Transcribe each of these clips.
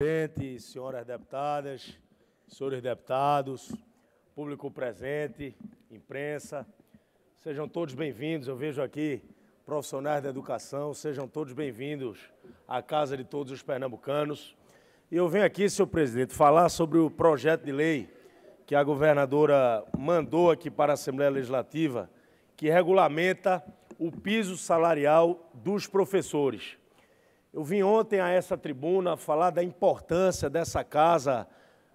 Presidente, senhoras deputadas, senhores deputados, público presente, imprensa, sejam todos bem-vindos. Eu vejo aqui profissionais da educação, sejam todos bem-vindos à casa de todos os pernambucanos. E eu venho aqui, senhor presidente, falar sobre o projeto de lei que a governadora mandou aqui para a Assembleia Legislativa, que regulamenta o piso salarial dos professores. Eu vim ontem a essa tribuna falar da importância dessa casa,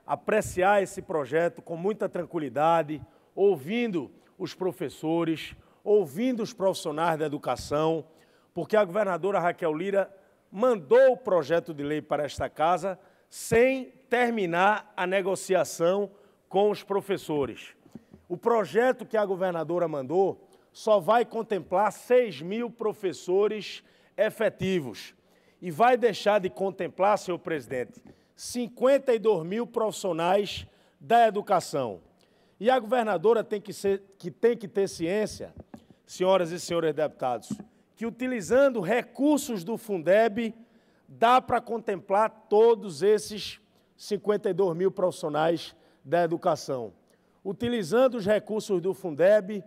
apreciar esse projeto com muita tranquilidade, ouvindo os professores, ouvindo os profissionais da educação, porque a governadora Raquel Lira mandou o projeto de lei para esta casa sem terminar a negociação com os professores. O projeto que a governadora mandou só vai contemplar 6 mil professores efetivos e vai deixar de contemplar, senhor presidente, 52 mil profissionais da educação. E a governadora tem que, ser, que tem que ter ciência, senhoras e senhores deputados, que utilizando recursos do Fundeb dá para contemplar todos esses 52 mil profissionais da educação. Utilizando os recursos do Fundeb,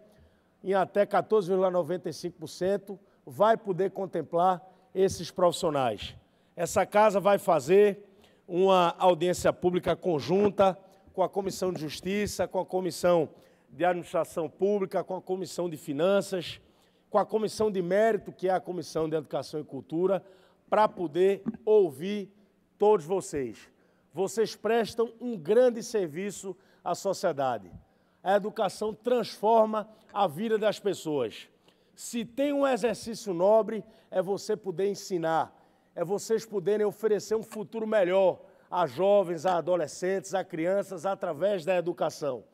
em até 14,95%, vai poder contemplar esses profissionais. Essa casa vai fazer uma audiência pública conjunta com a Comissão de Justiça, com a Comissão de Administração Pública, com a Comissão de Finanças, com a Comissão de Mérito, que é a Comissão de Educação e Cultura, para poder ouvir todos vocês. Vocês prestam um grande serviço à sociedade. A educação transforma a vida das pessoas. Se tem um exercício nobre, é você poder ensinar, é vocês poderem oferecer um futuro melhor a jovens, a adolescentes, a crianças, através da educação.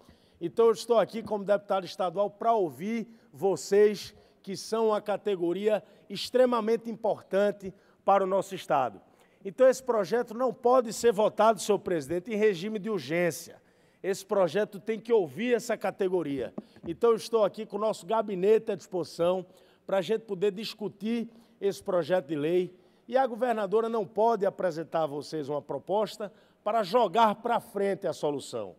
Então, eu estou aqui como deputado estadual para ouvir vocês, que são uma categoria extremamente importante para o nosso Estado. Então, esse projeto não pode ser votado, senhor presidente, em regime de urgência esse projeto tem que ouvir essa categoria. Então, eu estou aqui com o nosso gabinete à disposição para a gente poder discutir esse projeto de lei. E a governadora não pode apresentar a vocês uma proposta para jogar para frente a solução.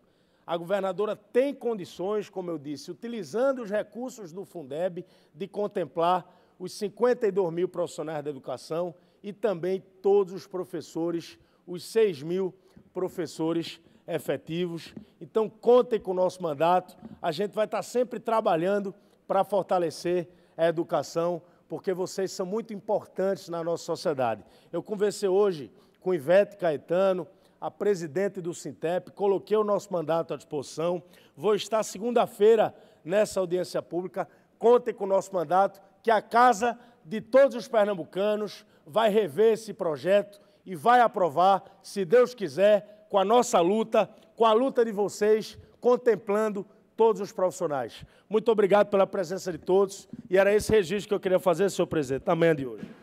A governadora tem condições, como eu disse, utilizando os recursos do Fundeb, de contemplar os 52 mil profissionais da educação e também todos os professores, os 6 mil professores efetivos. Então, contem com o nosso mandato. A gente vai estar sempre trabalhando para fortalecer a educação, porque vocês são muito importantes na nossa sociedade. Eu conversei hoje com Ivete Caetano, a presidente do Sintep, coloquei o nosso mandato à disposição. Vou estar segunda-feira nessa audiência pública. Contem com o nosso mandato, que a casa de todos os pernambucanos vai rever esse projeto e vai aprovar, se Deus quiser, com a nossa luta, com a luta de vocês, contemplando todos os profissionais. Muito obrigado pela presença de todos e era esse registro que eu queria fazer, senhor presidente, na manhã de hoje.